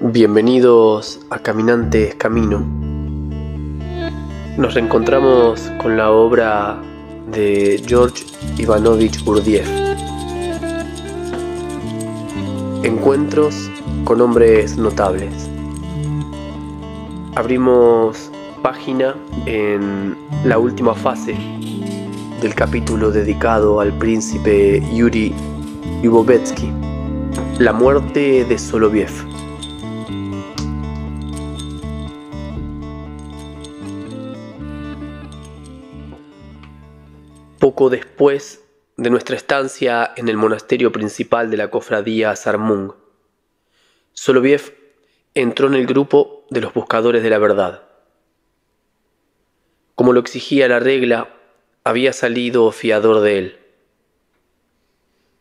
Bienvenidos a Caminantes Camino. Nos encontramos con la obra de George Ivanovich Gurdjieff. Encuentros con hombres notables. Abrimos página en la última fase del capítulo dedicado al príncipe Yuri Yubovetsky, la muerte de Soloviev. Poco después de nuestra estancia en el monasterio principal de la cofradía Sarmung, Soloviev entró en el grupo de los buscadores de la verdad. Como lo exigía la regla, había salido fiador de él.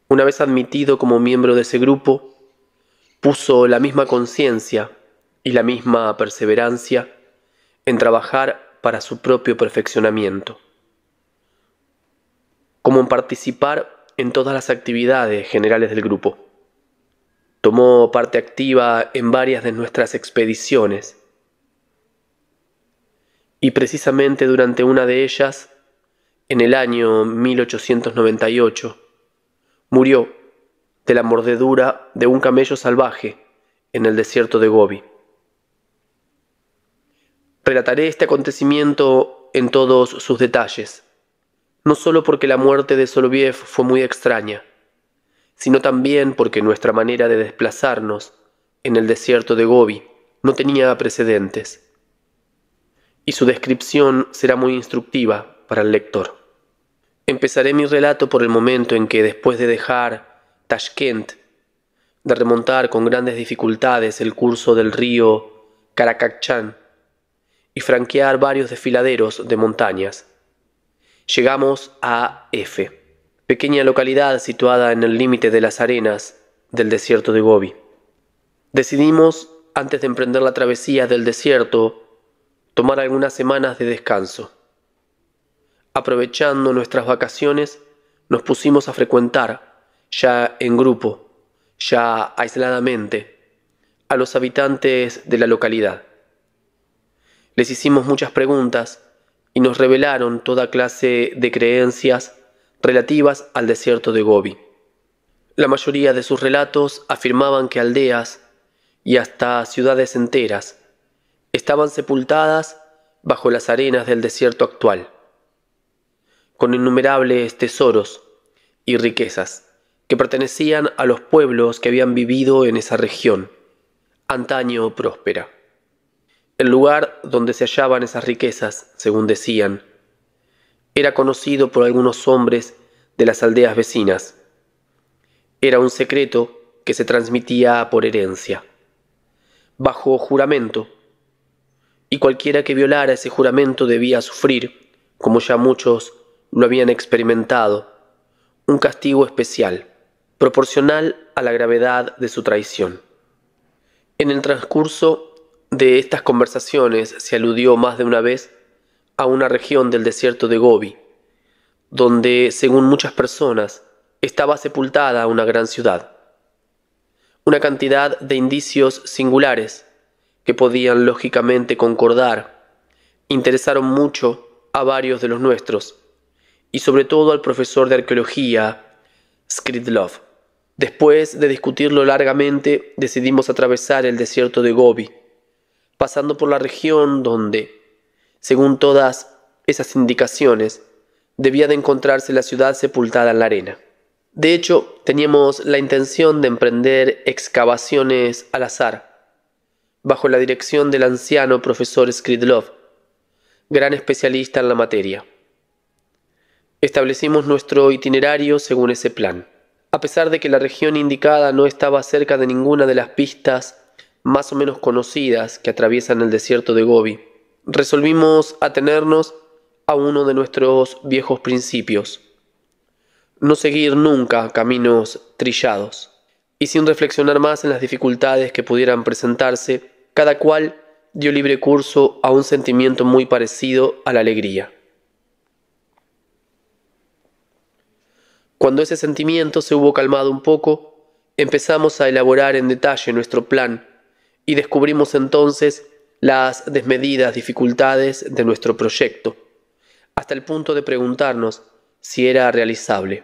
Una vez admitido como miembro de ese grupo, puso la misma conciencia y la misma perseverancia en trabajar para su propio perfeccionamiento, como en participar en todas las actividades generales del grupo. Tomó parte activa en varias de nuestras expediciones y precisamente durante una de ellas, en el año 1898, murió de la mordedura de un camello salvaje en el desierto de Gobi. Relataré este acontecimiento en todos sus detalles, no solo porque la muerte de Soloviev fue muy extraña, sino también porque nuestra manera de desplazarnos en el desierto de Gobi no tenía precedentes y su descripción será muy instructiva para el lector. Empezaré mi relato por el momento en que, después de dejar Tashkent, de remontar con grandes dificultades el curso del río Karakachan y franquear varios desfiladeros de montañas, llegamos a F, pequeña localidad situada en el límite de las arenas del desierto de Gobi. Decidimos, antes de emprender la travesía del desierto, tomar algunas semanas de descanso. Aprovechando nuestras vacaciones, nos pusimos a frecuentar, ya en grupo, ya aisladamente, a los habitantes de la localidad. Les hicimos muchas preguntas y nos revelaron toda clase de creencias relativas al desierto de Gobi. La mayoría de sus relatos afirmaban que aldeas y hasta ciudades enteras estaban sepultadas bajo las arenas del desierto actual, con innumerables tesoros y riquezas que pertenecían a los pueblos que habían vivido en esa región, antaño próspera. El lugar donde se hallaban esas riquezas, según decían, era conocido por algunos hombres de las aldeas vecinas. Era un secreto que se transmitía por herencia. Bajo juramento, y cualquiera que violara ese juramento debía sufrir, como ya muchos lo habían experimentado, un castigo especial, proporcional a la gravedad de su traición. En el transcurso de estas conversaciones se aludió más de una vez a una región del desierto de Gobi, donde, según muchas personas, estaba sepultada una gran ciudad. Una cantidad de indicios singulares que podían lógicamente concordar, interesaron mucho a varios de los nuestros, y sobre todo al profesor de arqueología, Skridlov. Después de discutirlo largamente, decidimos atravesar el desierto de Gobi, pasando por la región donde, según todas esas indicaciones, debía de encontrarse la ciudad sepultada en la arena. De hecho, teníamos la intención de emprender excavaciones al azar, bajo la dirección del anciano profesor Skridlov, gran especialista en la materia. Establecimos nuestro itinerario según ese plan. A pesar de que la región indicada no estaba cerca de ninguna de las pistas más o menos conocidas que atraviesan el desierto de Gobi, resolvimos atenernos a uno de nuestros viejos principios, no seguir nunca caminos trillados. Y sin reflexionar más en las dificultades que pudieran presentarse, cada cual dio libre curso a un sentimiento muy parecido a la alegría. Cuando ese sentimiento se hubo calmado un poco, empezamos a elaborar en detalle nuestro plan y descubrimos entonces las desmedidas dificultades de nuestro proyecto, hasta el punto de preguntarnos si era realizable.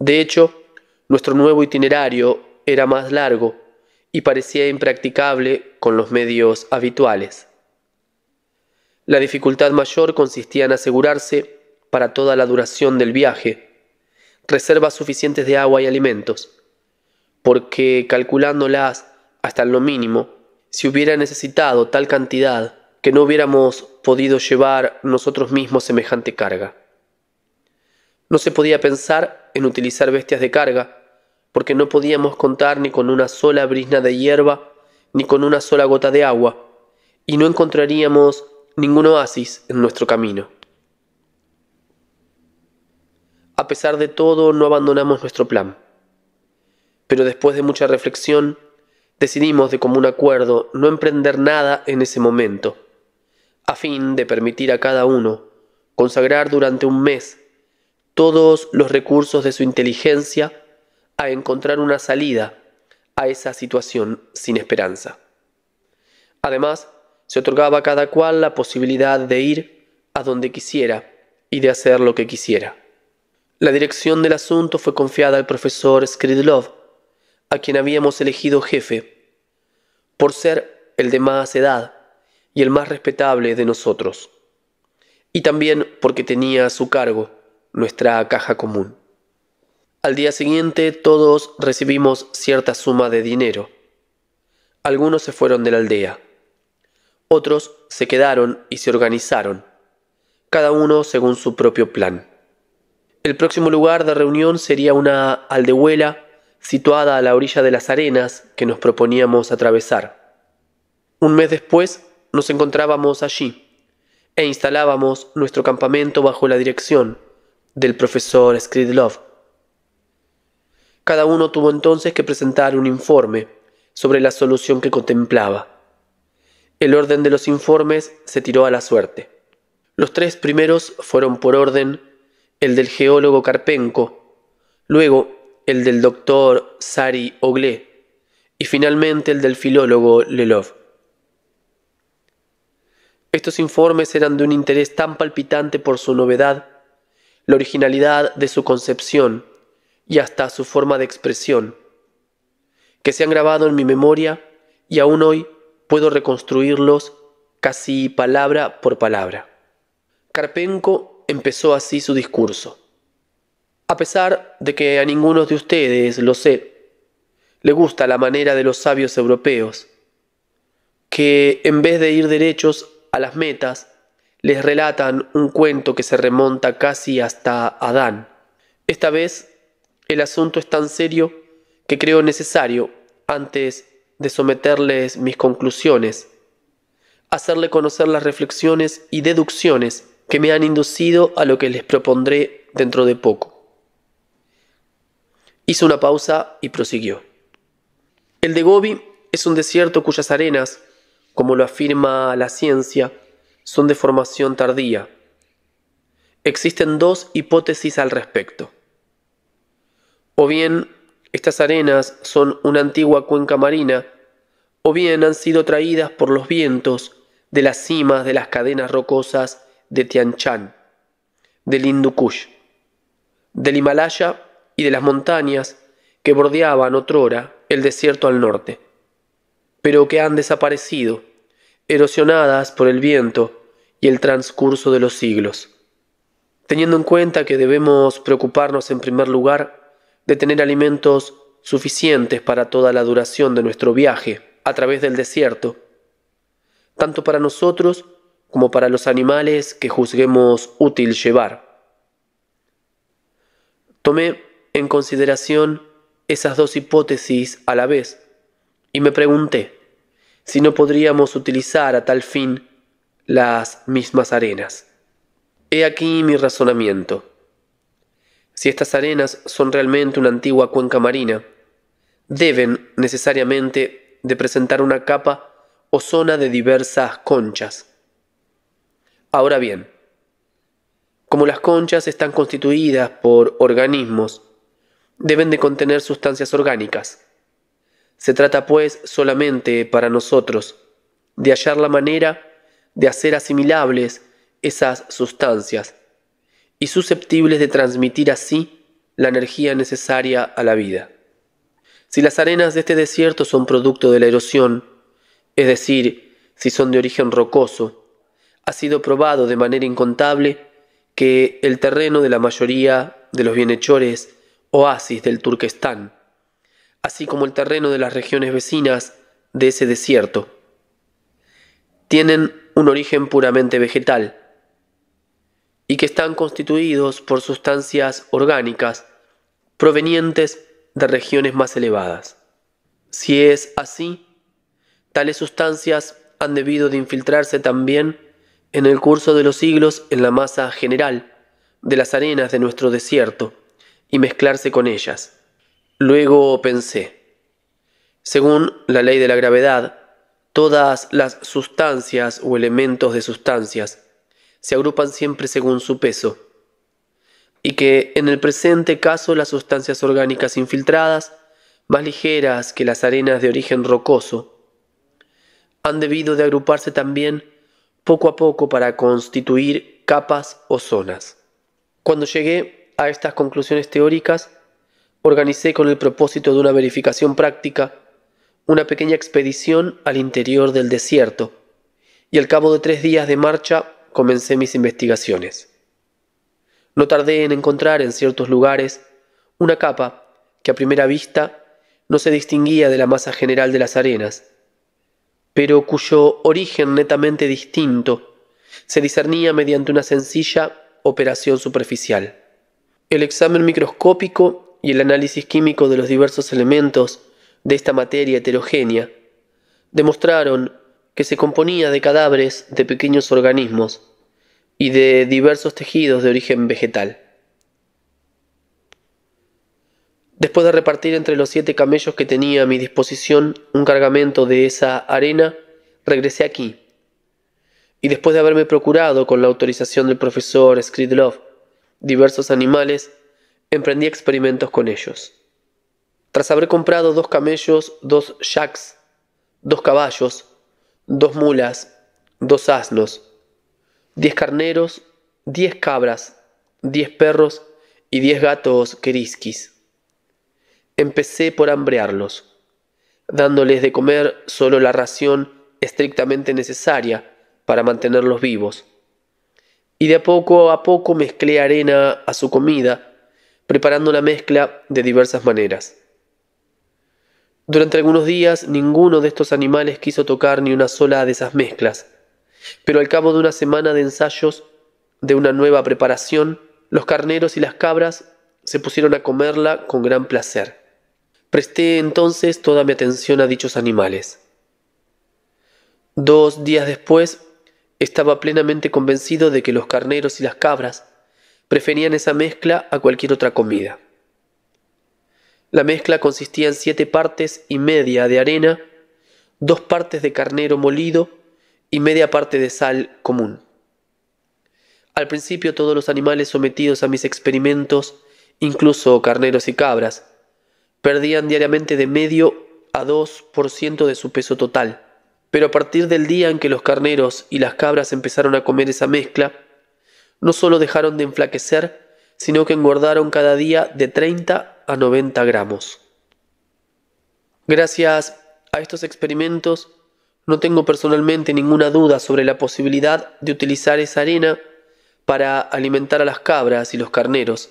De hecho, nuestro nuevo itinerario era más largo y parecía impracticable con los medios habituales. La dificultad mayor consistía en asegurarse, para toda la duración del viaje, reservas suficientes de agua y alimentos, porque calculándolas hasta lo mínimo, se hubiera necesitado tal cantidad que no hubiéramos podido llevar nosotros mismos semejante carga. No se podía pensar en utilizar bestias de carga, porque no podíamos contar ni con una sola brisna de hierba, ni con una sola gota de agua, y no encontraríamos ningún oasis en nuestro camino. A pesar de todo, no abandonamos nuestro plan. Pero después de mucha reflexión, decidimos de común acuerdo no emprender nada en ese momento, a fin de permitir a cada uno consagrar durante un mes todos los recursos de su inteligencia a encontrar una salida a esa situación sin esperanza. Además, se otorgaba a cada cual la posibilidad de ir a donde quisiera y de hacer lo que quisiera. La dirección del asunto fue confiada al profesor Skridlov, a quien habíamos elegido jefe, por ser el de más edad y el más respetable de nosotros, y también porque tenía a su cargo nuestra caja común. Al día siguiente todos recibimos cierta suma de dinero. Algunos se fueron de la aldea. Otros se quedaron y se organizaron, cada uno según su propio plan. El próximo lugar de reunión sería una aldehuela situada a la orilla de las arenas que nos proponíamos atravesar. Un mes después nos encontrábamos allí e instalábamos nuestro campamento bajo la dirección del profesor Skridlov. Cada uno tuvo entonces que presentar un informe sobre la solución que contemplaba. El orden de los informes se tiró a la suerte. Los tres primeros fueron por orden el del geólogo Carpenco, luego el del doctor Sari Oglé y finalmente el del filólogo Lelov. Estos informes eran de un interés tan palpitante por su novedad, la originalidad de su concepción y hasta su forma de expresión, que se han grabado en mi memoria y aún hoy puedo reconstruirlos casi palabra por palabra. Carpenco empezó así su discurso. A pesar de que a ninguno de ustedes, lo sé, le gusta la manera de los sabios europeos, que en vez de ir derechos a las metas, les relatan un cuento que se remonta casi hasta Adán. Esta vez el asunto es tan serio que creo necesario, antes de someterles mis conclusiones, hacerle conocer las reflexiones y deducciones que me han inducido a lo que les propondré dentro de poco. Hizo una pausa y prosiguió. El de Gobi es un desierto cuyas arenas, como lo afirma la ciencia, son de formación tardía. Existen dos hipótesis al respecto. O bien estas arenas son una antigua cuenca marina, o bien han sido traídas por los vientos de las cimas de las cadenas rocosas de Tian del Hindu Kush, del Himalaya y de las montañas que bordeaban otrora el desierto al norte, pero que han desaparecido, erosionadas por el viento y el transcurso de los siglos. Teniendo en cuenta que debemos preocuparnos en primer lugar de tener alimentos suficientes para toda la duración de nuestro viaje a través del desierto, tanto para nosotros como para los animales que juzguemos útil llevar. Tomé en consideración esas dos hipótesis a la vez y me pregunté si no podríamos utilizar a tal fin las mismas arenas. He aquí mi razonamiento si estas arenas son realmente una antigua cuenca marina, deben necesariamente de presentar una capa o zona de diversas conchas. Ahora bien, como las conchas están constituidas por organismos, deben de contener sustancias orgánicas. Se trata pues solamente para nosotros de hallar la manera de hacer asimilables esas sustancias y susceptibles de transmitir así la energía necesaria a la vida. Si las arenas de este desierto son producto de la erosión, es decir, si son de origen rocoso, ha sido probado de manera incontable que el terreno de la mayoría de los bienhechores oasis del Turquestán, así como el terreno de las regiones vecinas de ese desierto, tienen un origen puramente vegetal, y que están constituidos por sustancias orgánicas provenientes de regiones más elevadas. Si es así, tales sustancias han debido de infiltrarse también en el curso de los siglos en la masa general de las arenas de nuestro desierto y mezclarse con ellas. Luego pensé, según la ley de la gravedad, todas las sustancias o elementos de sustancias se agrupan siempre según su peso, y que en el presente caso las sustancias orgánicas infiltradas, más ligeras que las arenas de origen rocoso, han debido de agruparse también poco a poco para constituir capas o zonas. Cuando llegué a estas conclusiones teóricas, organicé con el propósito de una verificación práctica una pequeña expedición al interior del desierto, y al cabo de tres días de marcha comencé mis investigaciones. No tardé en encontrar en ciertos lugares una capa que a primera vista no se distinguía de la masa general de las arenas, pero cuyo origen netamente distinto se discernía mediante una sencilla operación superficial. El examen microscópico y el análisis químico de los diversos elementos de esta materia heterogénea demostraron que se componía de cadáveres de pequeños organismos, y de diversos tejidos de origen vegetal. Después de repartir entre los siete camellos que tenía a mi disposición un cargamento de esa arena, regresé aquí. Y después de haberme procurado, con la autorización del profesor Skridlov, diversos animales, emprendí experimentos con ellos. Tras haber comprado dos camellos, dos yaks, dos caballos, dos mulas, dos asnos, diez carneros, diez cabras, diez perros y diez gatos querisquis. Empecé por hambrearlos, dándoles de comer solo la ración estrictamente necesaria para mantenerlos vivos. Y de a poco a poco mezclé arena a su comida, preparando la mezcla de diversas maneras. Durante algunos días ninguno de estos animales quiso tocar ni una sola de esas mezclas, pero al cabo de una semana de ensayos de una nueva preparación, los carneros y las cabras se pusieron a comerla con gran placer. Presté entonces toda mi atención a dichos animales. Dos días después, estaba plenamente convencido de que los carneros y las cabras preferían esa mezcla a cualquier otra comida. La mezcla consistía en siete partes y media de arena, dos partes de carnero molido, y media parte de sal común. Al principio todos los animales sometidos a mis experimentos, incluso carneros y cabras, perdían diariamente de medio a 2% de su peso total. Pero a partir del día en que los carneros y las cabras empezaron a comer esa mezcla, no solo dejaron de enflaquecer, sino que engordaron cada día de 30 a 90 gramos. Gracias a estos experimentos, no tengo personalmente ninguna duda sobre la posibilidad de utilizar esa arena para alimentar a las cabras y los carneros,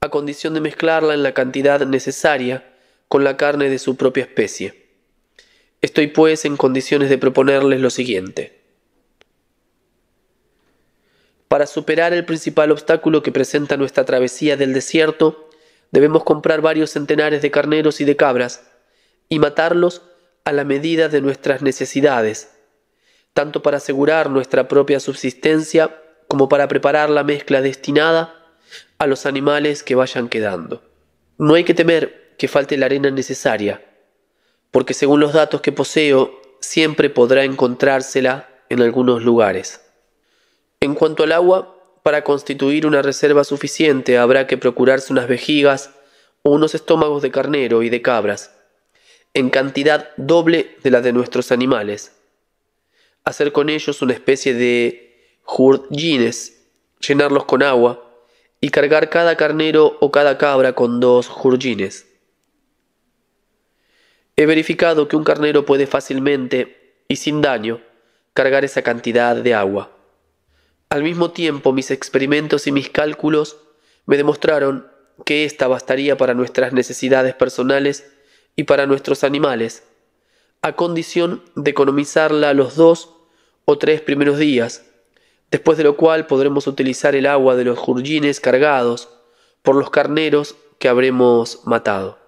a condición de mezclarla en la cantidad necesaria con la carne de su propia especie. Estoy pues en condiciones de proponerles lo siguiente. Para superar el principal obstáculo que presenta nuestra travesía del desierto, debemos comprar varios centenares de carneros y de cabras, y matarlos a la medida de nuestras necesidades, tanto para asegurar nuestra propia subsistencia como para preparar la mezcla destinada a los animales que vayan quedando. No hay que temer que falte la arena necesaria, porque según los datos que poseo, siempre podrá encontrársela en algunos lugares. En cuanto al agua, para constituir una reserva suficiente habrá que procurarse unas vejigas o unos estómagos de carnero y de cabras, en cantidad doble de la de nuestros animales. Hacer con ellos una especie de jurgines, llenarlos con agua y cargar cada carnero o cada cabra con dos jurgines. He verificado que un carnero puede fácilmente y sin daño cargar esa cantidad de agua. Al mismo tiempo, mis experimentos y mis cálculos me demostraron que ésta bastaría para nuestras necesidades personales y para nuestros animales, a condición de economizarla los dos o tres primeros días, después de lo cual podremos utilizar el agua de los jurgines cargados por los carneros que habremos matado.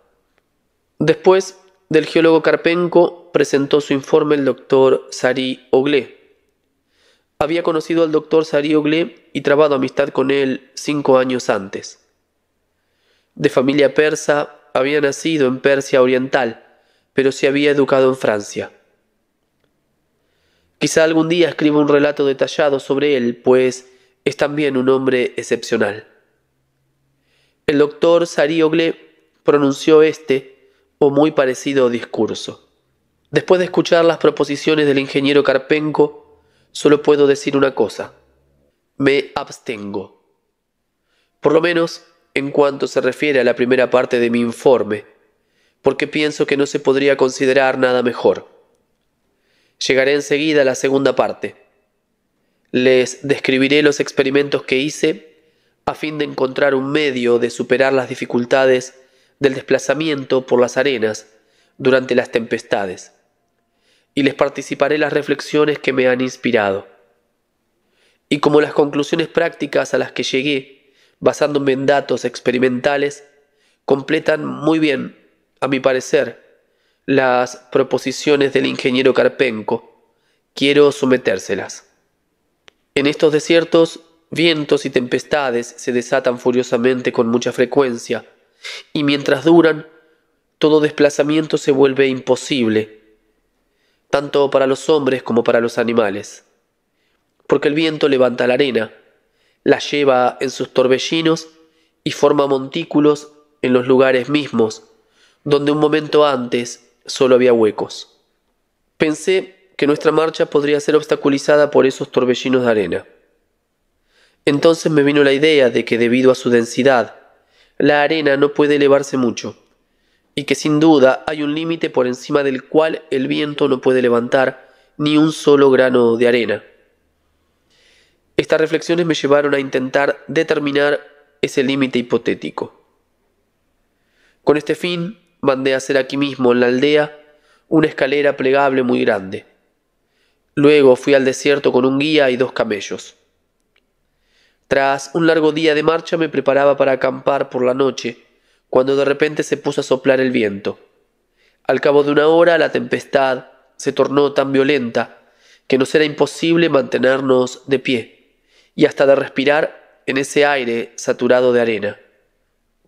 Después del geólogo Carpenco presentó su informe el doctor Sari Oglé. Había conocido al doctor Sari Oglé y trabado amistad con él cinco años antes. De familia persa, había nacido en Persia Oriental, pero se había educado en Francia. Quizá algún día escriba un relato detallado sobre él, pues es también un hombre excepcional. El doctor Sariogle pronunció este o muy parecido discurso. Después de escuchar las proposiciones del ingeniero Carpenco, solo puedo decir una cosa. Me abstengo. Por lo menos en cuanto se refiere a la primera parte de mi informe, porque pienso que no se podría considerar nada mejor. Llegaré enseguida a la segunda parte. Les describiré los experimentos que hice a fin de encontrar un medio de superar las dificultades del desplazamiento por las arenas durante las tempestades, y les participaré las reflexiones que me han inspirado. Y como las conclusiones prácticas a las que llegué basándome en datos experimentales, completan muy bien, a mi parecer, las proposiciones del ingeniero Carpenco. Quiero sometérselas. En estos desiertos, vientos y tempestades se desatan furiosamente con mucha frecuencia, y mientras duran, todo desplazamiento se vuelve imposible, tanto para los hombres como para los animales, porque el viento levanta la arena, la lleva en sus torbellinos y forma montículos en los lugares mismos, donde un momento antes solo había huecos. Pensé que nuestra marcha podría ser obstaculizada por esos torbellinos de arena. Entonces me vino la idea de que debido a su densidad, la arena no puede elevarse mucho, y que sin duda hay un límite por encima del cual el viento no puede levantar ni un solo grano de arena. Estas reflexiones me llevaron a intentar determinar ese límite hipotético. Con este fin, mandé a hacer aquí mismo, en la aldea, una escalera plegable muy grande. Luego fui al desierto con un guía y dos camellos. Tras un largo día de marcha me preparaba para acampar por la noche, cuando de repente se puso a soplar el viento. Al cabo de una hora la tempestad se tornó tan violenta que nos era imposible mantenernos de pie y hasta de respirar en ese aire saturado de arena.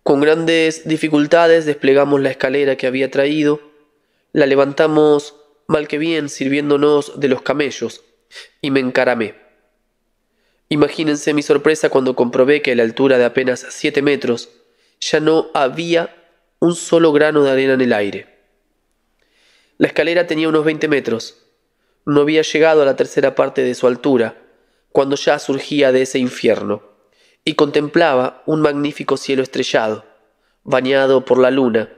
Con grandes dificultades desplegamos la escalera que había traído, la levantamos mal que bien sirviéndonos de los camellos, y me encaramé. Imagínense mi sorpresa cuando comprobé que a la altura de apenas siete metros ya no había un solo grano de arena en el aire. La escalera tenía unos 20 metros. No había llegado a la tercera parte de su altura, cuando ya surgía de ese infierno, y contemplaba un magnífico cielo estrellado, bañado por la luna,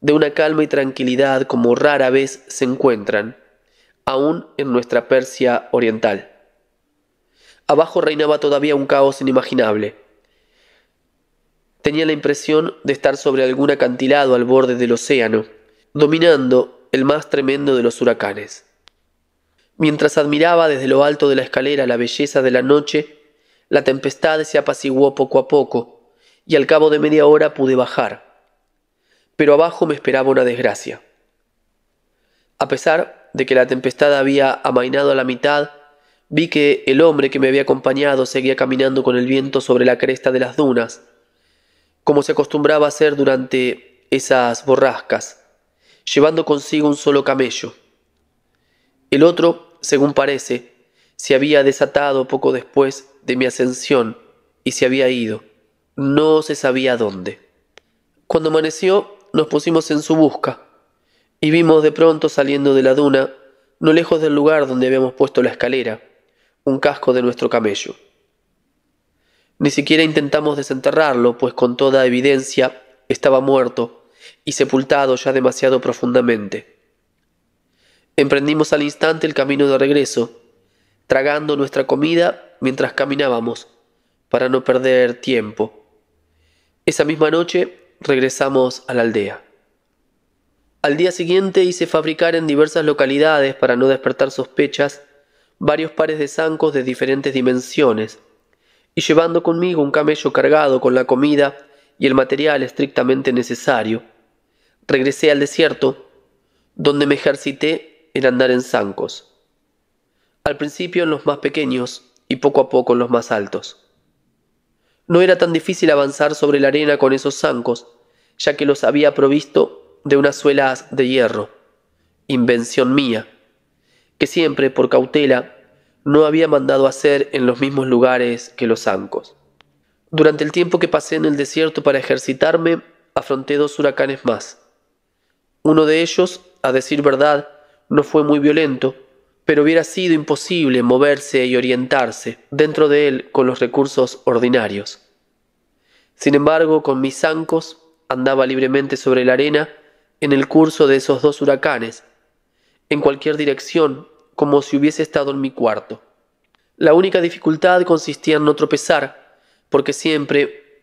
de una calma y tranquilidad como rara vez se encuentran, aún en nuestra Persia oriental. Abajo reinaba todavía un caos inimaginable. Tenía la impresión de estar sobre algún acantilado al borde del océano, dominando el más tremendo de los huracanes. Mientras admiraba desde lo alto de la escalera la belleza de la noche, la tempestad se apaciguó poco a poco, y al cabo de media hora pude bajar. Pero abajo me esperaba una desgracia. A pesar de que la tempestad había amainado a la mitad, vi que el hombre que me había acompañado seguía caminando con el viento sobre la cresta de las dunas, como se acostumbraba a hacer durante esas borrascas, llevando consigo un solo camello. El otro según parece, se había desatado poco después de mi ascensión y se había ido. No se sabía dónde. Cuando amaneció, nos pusimos en su busca y vimos de pronto saliendo de la duna, no lejos del lugar donde habíamos puesto la escalera, un casco de nuestro camello. Ni siquiera intentamos desenterrarlo, pues con toda evidencia estaba muerto y sepultado ya demasiado profundamente. Emprendimos al instante el camino de regreso, tragando nuestra comida mientras caminábamos, para no perder tiempo. Esa misma noche regresamos a la aldea. Al día siguiente hice fabricar en diversas localidades, para no despertar sospechas, varios pares de zancos de diferentes dimensiones, y llevando conmigo un camello cargado con la comida y el material estrictamente necesario, regresé al desierto, donde me ejercité andar en zancos. Al principio en los más pequeños y poco a poco en los más altos. No era tan difícil avanzar sobre la arena con esos zancos, ya que los había provisto de unas suelas de hierro, invención mía, que siempre, por cautela, no había mandado hacer en los mismos lugares que los zancos. Durante el tiempo que pasé en el desierto para ejercitarme, afronté dos huracanes más. Uno de ellos, a decir verdad, no fue muy violento, pero hubiera sido imposible moverse y orientarse dentro de él con los recursos ordinarios. Sin embargo, con mis zancos andaba libremente sobre la arena en el curso de esos dos huracanes, en cualquier dirección, como si hubiese estado en mi cuarto. La única dificultad consistía en no tropezar, porque siempre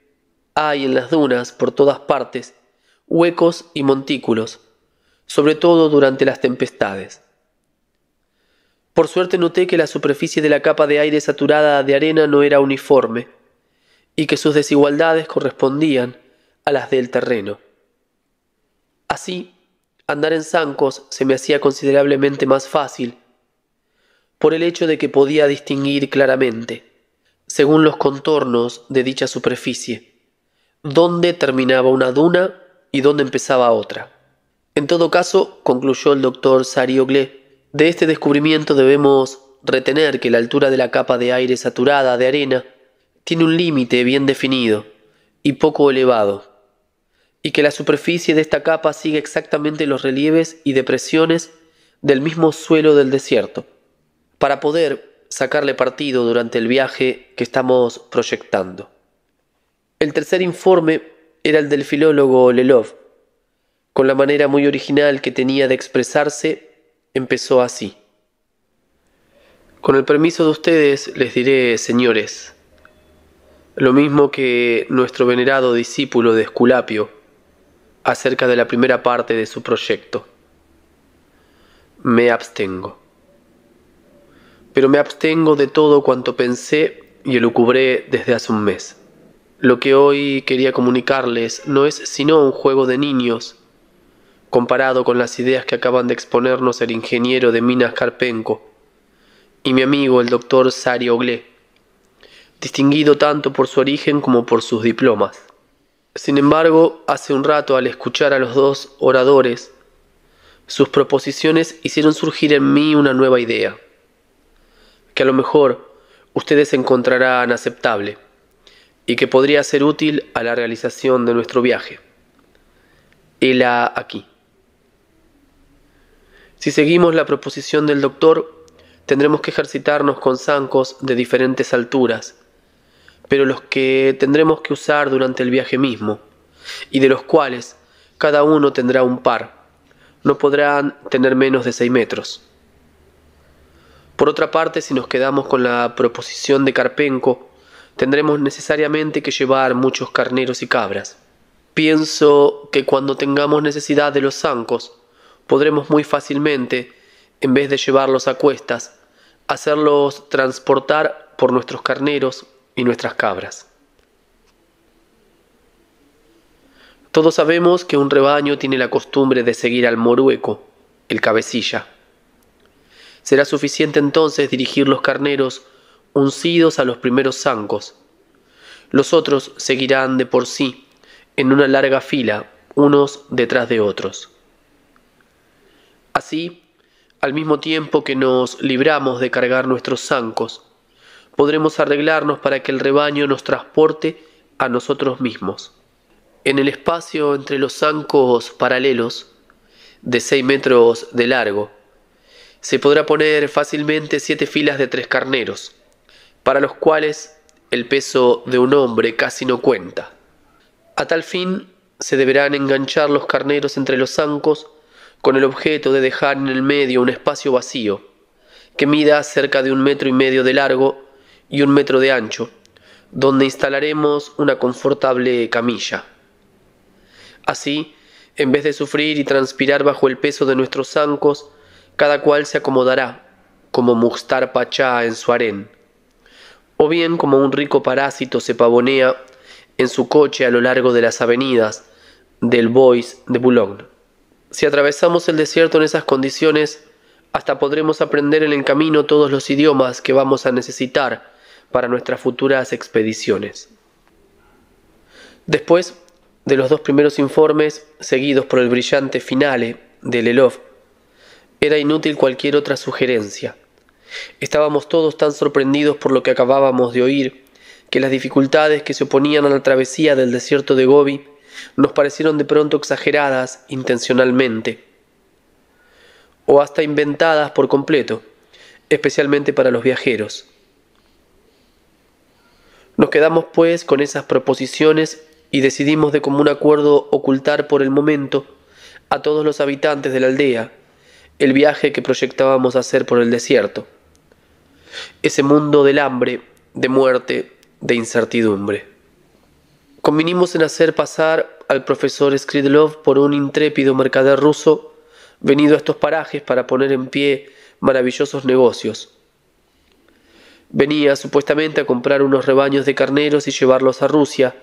hay en las dunas, por todas partes, huecos y montículos, sobre todo durante las tempestades. Por suerte noté que la superficie de la capa de aire saturada de arena no era uniforme, y que sus desigualdades correspondían a las del terreno. Así, andar en zancos se me hacía considerablemente más fácil, por el hecho de que podía distinguir claramente, según los contornos de dicha superficie, dónde terminaba una duna y dónde empezaba otra. En todo caso, concluyó el doctor Sarioglé, de este descubrimiento debemos retener que la altura de la capa de aire saturada de arena tiene un límite bien definido y poco elevado, y que la superficie de esta capa sigue exactamente los relieves y depresiones del mismo suelo del desierto, para poder sacarle partido durante el viaje que estamos proyectando. El tercer informe era el del filólogo Lelov, con la manera muy original que tenía de expresarse, empezó así. Con el permiso de ustedes les diré, señores, lo mismo que nuestro venerado discípulo de Esculapio, acerca de la primera parte de su proyecto. Me abstengo. Pero me abstengo de todo cuanto pensé y elucubré desde hace un mes. Lo que hoy quería comunicarles no es sino un juego de niños comparado con las ideas que acaban de exponernos el ingeniero de Minas Carpenco y mi amigo el doctor Sari Oglé, distinguido tanto por su origen como por sus diplomas. Sin embargo, hace un rato al escuchar a los dos oradores, sus proposiciones hicieron surgir en mí una nueva idea, que a lo mejor ustedes encontrarán aceptable y que podría ser útil a la realización de nuestro viaje. la aquí. Si seguimos la proposición del doctor, tendremos que ejercitarnos con zancos de diferentes alturas, pero los que tendremos que usar durante el viaje mismo, y de los cuales cada uno tendrá un par. No podrán tener menos de 6 metros. Por otra parte, si nos quedamos con la proposición de Carpenco, tendremos necesariamente que llevar muchos carneros y cabras. Pienso que cuando tengamos necesidad de los zancos, podremos muy fácilmente, en vez de llevarlos a cuestas, hacerlos transportar por nuestros carneros y nuestras cabras. Todos sabemos que un rebaño tiene la costumbre de seguir al morueco, el cabecilla. Será suficiente entonces dirigir los carneros uncidos a los primeros zancos. Los otros seguirán de por sí, en una larga fila, unos detrás de otros. Así, al mismo tiempo que nos libramos de cargar nuestros zancos, podremos arreglarnos para que el rebaño nos transporte a nosotros mismos. En el espacio entre los zancos paralelos, de 6 metros de largo, se podrá poner fácilmente siete filas de tres carneros, para los cuales el peso de un hombre casi no cuenta. A tal fin, se deberán enganchar los carneros entre los zancos con el objeto de dejar en el medio un espacio vacío, que mida cerca de un metro y medio de largo y un metro de ancho, donde instalaremos una confortable camilla. Así, en vez de sufrir y transpirar bajo el peso de nuestros zancos, cada cual se acomodará, como Mustar Pachá en su harén, o bien como un rico parásito se pavonea en su coche a lo largo de las avenidas del Bois de Boulogne. Si atravesamos el desierto en esas condiciones, hasta podremos aprender en el camino todos los idiomas que vamos a necesitar para nuestras futuras expediciones. Después de los dos primeros informes, seguidos por el brillante finale de Lelov, era inútil cualquier otra sugerencia. Estábamos todos tan sorprendidos por lo que acabábamos de oír, que las dificultades que se oponían a la travesía del desierto de Gobi nos parecieron de pronto exageradas intencionalmente o hasta inventadas por completo, especialmente para los viajeros. Nos quedamos pues con esas proposiciones y decidimos de común acuerdo ocultar por el momento a todos los habitantes de la aldea el viaje que proyectábamos hacer por el desierto, ese mundo del hambre, de muerte, de incertidumbre. Convinimos en hacer pasar al profesor Skridlov por un intrépido mercader ruso venido a estos parajes para poner en pie maravillosos negocios. Venía supuestamente a comprar unos rebaños de carneros y llevarlos a Rusia,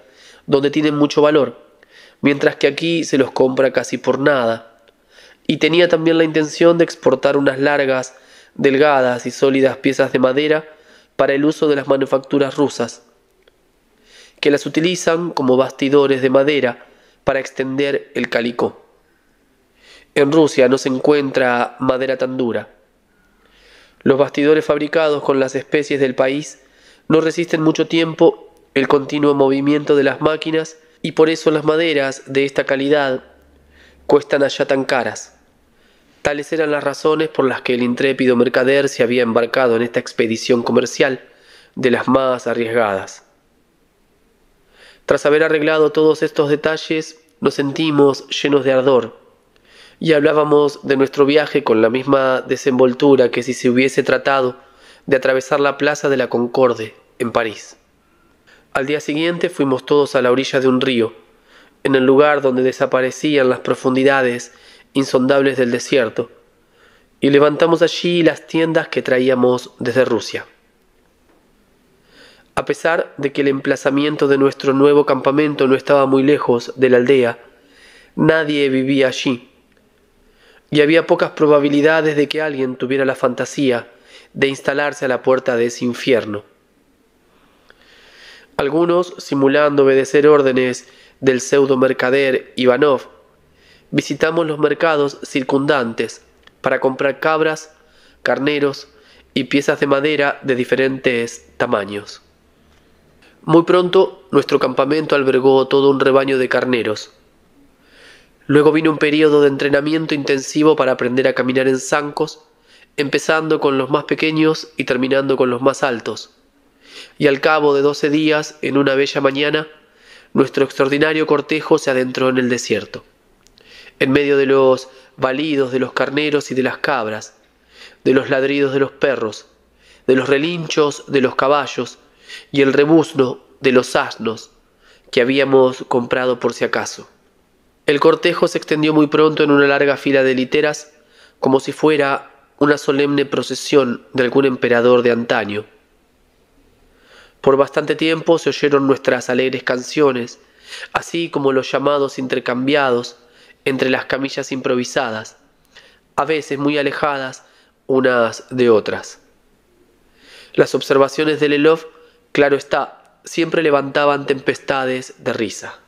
donde tienen mucho valor, mientras que aquí se los compra casi por nada. Y tenía también la intención de exportar unas largas, delgadas y sólidas piezas de madera para el uso de las manufacturas rusas que las utilizan como bastidores de madera para extender el calicó En Rusia no se encuentra madera tan dura. Los bastidores fabricados con las especies del país no resisten mucho tiempo el continuo movimiento de las máquinas y por eso las maderas de esta calidad cuestan allá tan caras. Tales eran las razones por las que el intrépido mercader se había embarcado en esta expedición comercial de las más arriesgadas. Tras haber arreglado todos estos detalles, nos sentimos llenos de ardor y hablábamos de nuestro viaje con la misma desenvoltura que si se hubiese tratado de atravesar la Plaza de la Concorde en París. Al día siguiente fuimos todos a la orilla de un río, en el lugar donde desaparecían las profundidades insondables del desierto, y levantamos allí las tiendas que traíamos desde Rusia. A pesar de que el emplazamiento de nuestro nuevo campamento no estaba muy lejos de la aldea, nadie vivía allí, y había pocas probabilidades de que alguien tuviera la fantasía de instalarse a la puerta de ese infierno. Algunos, simulando obedecer órdenes del pseudo mercader Ivanov, visitamos los mercados circundantes para comprar cabras, carneros y piezas de madera de diferentes tamaños. Muy pronto nuestro campamento albergó todo un rebaño de carneros. Luego vino un periodo de entrenamiento intensivo para aprender a caminar en zancos, empezando con los más pequeños y terminando con los más altos. Y al cabo de doce días, en una bella mañana, nuestro extraordinario cortejo se adentró en el desierto, en medio de los balidos de los carneros y de las cabras, de los ladridos de los perros, de los relinchos de los caballos, y el rebuzno de los asnos que habíamos comprado por si acaso. El cortejo se extendió muy pronto en una larga fila de literas, como si fuera una solemne procesión de algún emperador de antaño. Por bastante tiempo se oyeron nuestras alegres canciones, así como los llamados intercambiados entre las camillas improvisadas, a veces muy alejadas unas de otras. Las observaciones de Lelov Claro está, siempre levantaban tempestades de risa.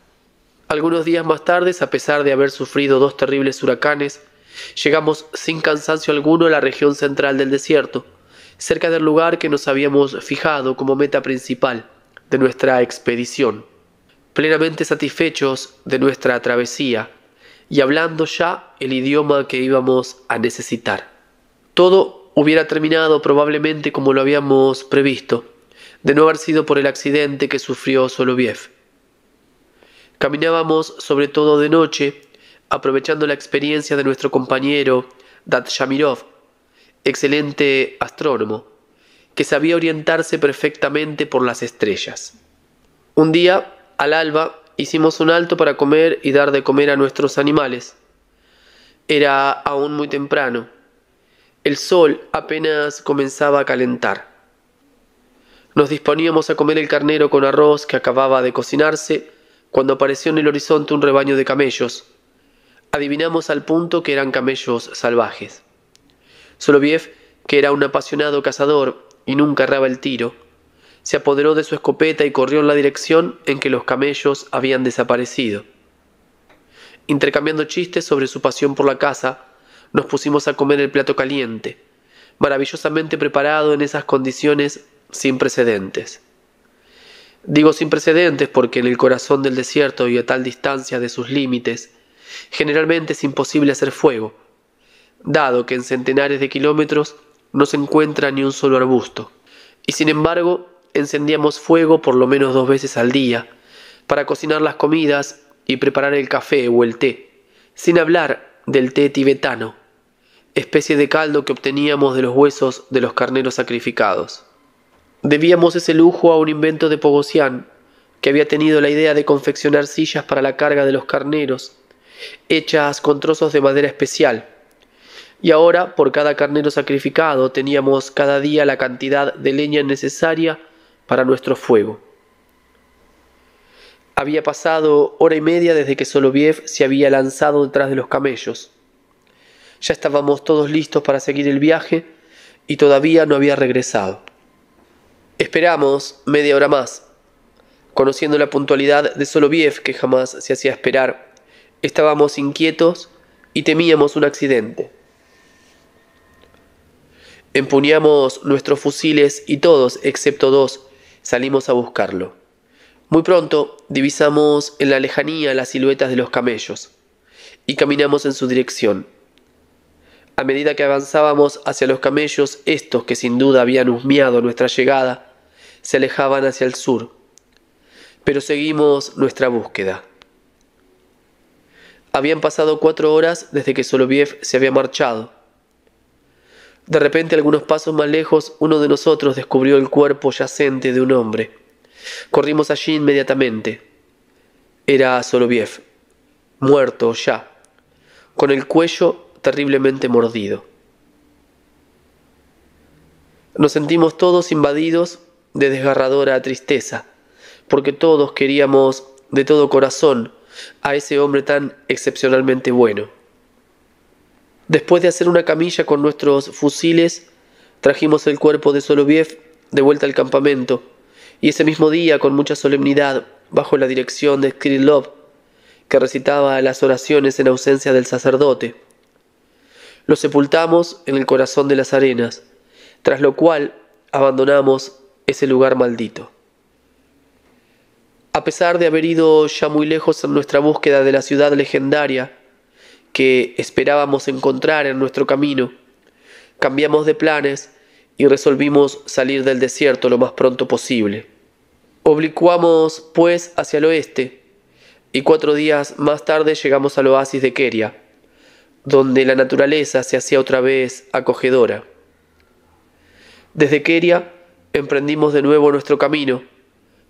Algunos días más tarde, a pesar de haber sufrido dos terribles huracanes, llegamos sin cansancio alguno a la región central del desierto, cerca del lugar que nos habíamos fijado como meta principal de nuestra expedición. Plenamente satisfechos de nuestra travesía y hablando ya el idioma que íbamos a necesitar. Todo hubiera terminado probablemente como lo habíamos previsto, de no haber sido por el accidente que sufrió Soloviev. Caminábamos sobre todo de noche, aprovechando la experiencia de nuestro compañero Datshamirov, excelente astrónomo, que sabía orientarse perfectamente por las estrellas. Un día, al alba, hicimos un alto para comer y dar de comer a nuestros animales. Era aún muy temprano. El sol apenas comenzaba a calentar. Nos disponíamos a comer el carnero con arroz que acababa de cocinarse, cuando apareció en el horizonte un rebaño de camellos. Adivinamos al punto que eran camellos salvajes. Soloviev, que era un apasionado cazador y nunca erraba el tiro, se apoderó de su escopeta y corrió en la dirección en que los camellos habían desaparecido. Intercambiando chistes sobre su pasión por la caza, nos pusimos a comer el plato caliente, maravillosamente preparado en esas condiciones sin precedentes. Digo sin precedentes porque en el corazón del desierto y a tal distancia de sus límites, generalmente es imposible hacer fuego, dado que en centenares de kilómetros no se encuentra ni un solo arbusto. Y sin embargo, encendíamos fuego por lo menos dos veces al día, para cocinar las comidas y preparar el café o el té, sin hablar del té tibetano, especie de caldo que obteníamos de los huesos de los carneros sacrificados. Debíamos ese lujo a un invento de Pogosian, que había tenido la idea de confeccionar sillas para la carga de los carneros, hechas con trozos de madera especial. Y ahora, por cada carnero sacrificado, teníamos cada día la cantidad de leña necesaria para nuestro fuego. Había pasado hora y media desde que Soloviev se había lanzado detrás de los camellos. Ya estábamos todos listos para seguir el viaje y todavía no había regresado. Esperamos media hora más. Conociendo la puntualidad de Soloviev que jamás se hacía esperar, estábamos inquietos y temíamos un accidente. Empuñamos nuestros fusiles y todos, excepto dos, salimos a buscarlo. Muy pronto divisamos en la lejanía las siluetas de los camellos y caminamos en su dirección. A medida que avanzábamos hacia los camellos, estos que sin duda habían husmeado nuestra llegada, se alejaban hacia el sur. Pero seguimos nuestra búsqueda. Habían pasado cuatro horas desde que Soloviev se había marchado. De repente, algunos pasos más lejos, uno de nosotros descubrió el cuerpo yacente de un hombre. Corrimos allí inmediatamente. Era Soloviev, muerto ya, con el cuello terriblemente mordido. Nos sentimos todos invadidos de desgarradora tristeza, porque todos queríamos de todo corazón a ese hombre tan excepcionalmente bueno. Después de hacer una camilla con nuestros fusiles, trajimos el cuerpo de Soloviev de vuelta al campamento, y ese mismo día, con mucha solemnidad, bajo la dirección de Skrilov, que recitaba las oraciones en ausencia del sacerdote, lo sepultamos en el corazón de las arenas, tras lo cual abandonamos ese lugar maldito. A pesar de haber ido ya muy lejos en nuestra búsqueda de la ciudad legendaria que esperábamos encontrar en nuestro camino, cambiamos de planes y resolvimos salir del desierto lo más pronto posible. Oblicuamos, pues, hacia el oeste, y cuatro días más tarde llegamos al oasis de Keria, donde la naturaleza se hacía otra vez acogedora. Desde Keria emprendimos de nuevo nuestro camino,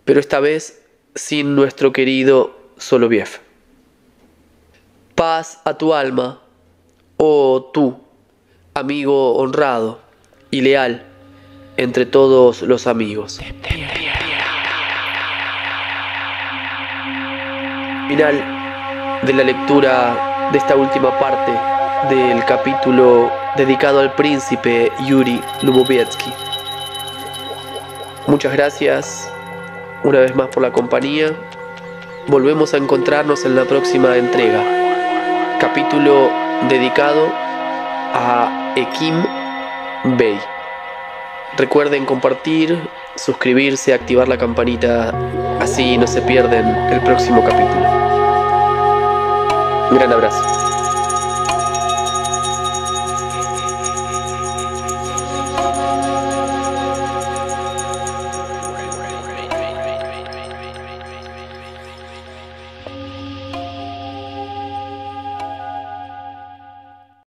pero esta vez sin nuestro querido Soloviev. Paz a tu alma, oh tú, amigo honrado y leal entre todos los amigos. Final de la lectura de esta última parte del capítulo dedicado al príncipe Yuri Lubovetsky. Muchas gracias una vez más por la compañía. Volvemos a encontrarnos en la próxima entrega. Capítulo dedicado a Ekim Bey. Recuerden compartir, suscribirse, activar la campanita, así no se pierden el próximo capítulo. Un gran abrazo.